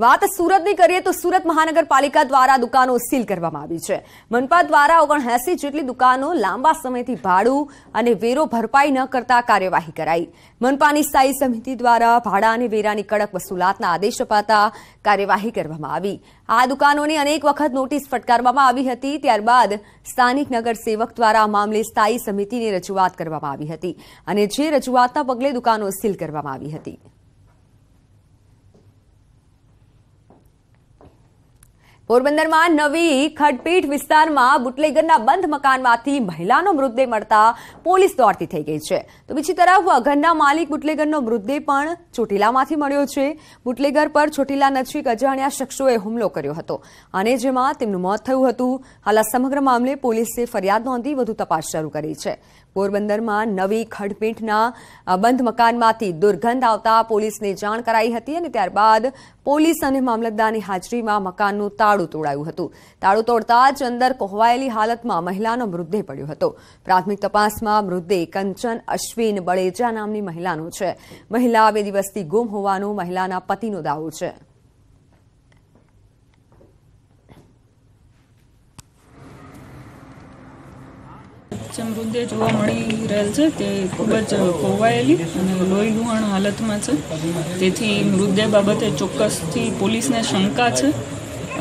વાત સુરતની કરીએ તો સુરત મહાનગરપાલિકા દ્વારા દુકાનો સીલ કરવામાં આવી છે મનપા દ્વારા ઓગણએસી જેટલી દુકાનો લાંબા સમયથી ભાડું અને વેરો ભરપાઈ ન કરતા કાર્યવાહી કરાઈ મનપાની સ્થાયી સમિતિ દ્વારા ભાડા અને વેરાની કડક વસૂલાતના આદેશ અપાતા કાર્યવાહી કરવામાં આવી આ દુકાનોને અનેક વખત નોટિસ ફટકારવામાં આવી હતી ત્યારબાદ સ્થાનિક નગરસેવક દ્વારા મામલે સ્થાયી સમિતિની રજૂઆત કરવામાં આવી હતી અને જે રજૂઆતના પગલે દુકાનો સીલ કરવામાં આવી હતી પોરબંદરમાં નવી ખડપીઠ વિસ્તારમાં બુટલેગરના બંધ મકાનમાંથી મહિલાનો મૃતદેહ મળતા પોલીસ દોડતી થઈ ગઈ છે તો બીજી તરફ ઘરના માલિક બુટલેગરનો મૃતદેહ પણ ચોટીલામાંથી મળ્યો છે બુટલેગર પર ચોટીલા નજીક અજાણ્યા શખ્સોએ હુમલો કર્યો હતો અને જેમાં તેમનું મોત થયું હતું હાલ સમગ્ર મામલે પોલીસે ફરિયાદ નોંધી વધુ તપાસ શરૂ કરી છે પોરબંદરમાં નવી ખડપીઠના બંધ મકાનમાંથી દુર્ગંધ આવતા પોલીસને જાણ કરાઈ હતી અને ત્યારબાદ પોલીસ અને મામલતદારની હાજરીમાં મકાનનું તાળું તોડાયું હતું તાળું તોડતા જ અંદર કોહવાયેલી હાલતમાં મહિલાનો મૃતદેહ પડ્યો હતો પ્રાથમિક તપાસમાં મૃતદેહ કંચન અશ્વિન બળેજા નામની મહિલાનો છે મહિલા બે દિવસથી ગુમ હોવાનું મહિલાના પતિનો દાવો છે જે મૃતદેહ જોવા મળી રહેલ છે તે ખૂબ જ કોવાયેલી અને લોહી લુહાણ હાલતમાં છે તેથી મૃતદેહ બાબતે ચોક્કસથી પોલીસને શંકા છે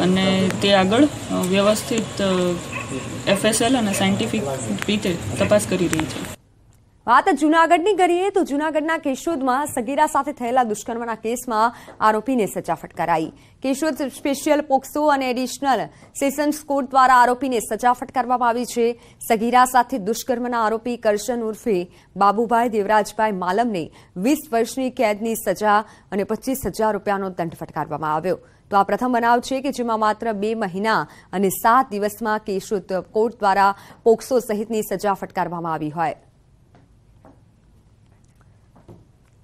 અને તે આગળ વ્યવસ્થિત એફએસએલ અને સાયન્ટિફિક રીતે તપાસ કરી રહી છે વાત જૂનાગઢની કરીએ તો જૂનાગઢના કેશોદમાં સગીરા સાથે થયેલા દુષ્કર્મના કેસમાં આરોપીને સજા ફટકારાઈ કેશોદ સ્પેશિયલ પોક્સો અને એડિશનલ સેશન્સ કોર્ટ દ્વારા આરોપીને સજા ફટકારવામાં આવી છે સગીરા સાથે દુષ્કર્મના આરોપી કરશન ઉર્ફે બાબુભાઈ દેવરાજભાઈ માલમને વીસ વર્ષની કેદની સજા અને પચીસ હજાર રૂપિયાનો દંડ ફટકારવામાં આવ્યો તો આ પ્રથમ બનાવ છે કે જેમાં માત્ર બે મહિના અને સાત દિવસમાં કેશોદ કોર્ટ દ્વારા પોક્સો સહિતની સજા ફટકારવામાં આવી હોય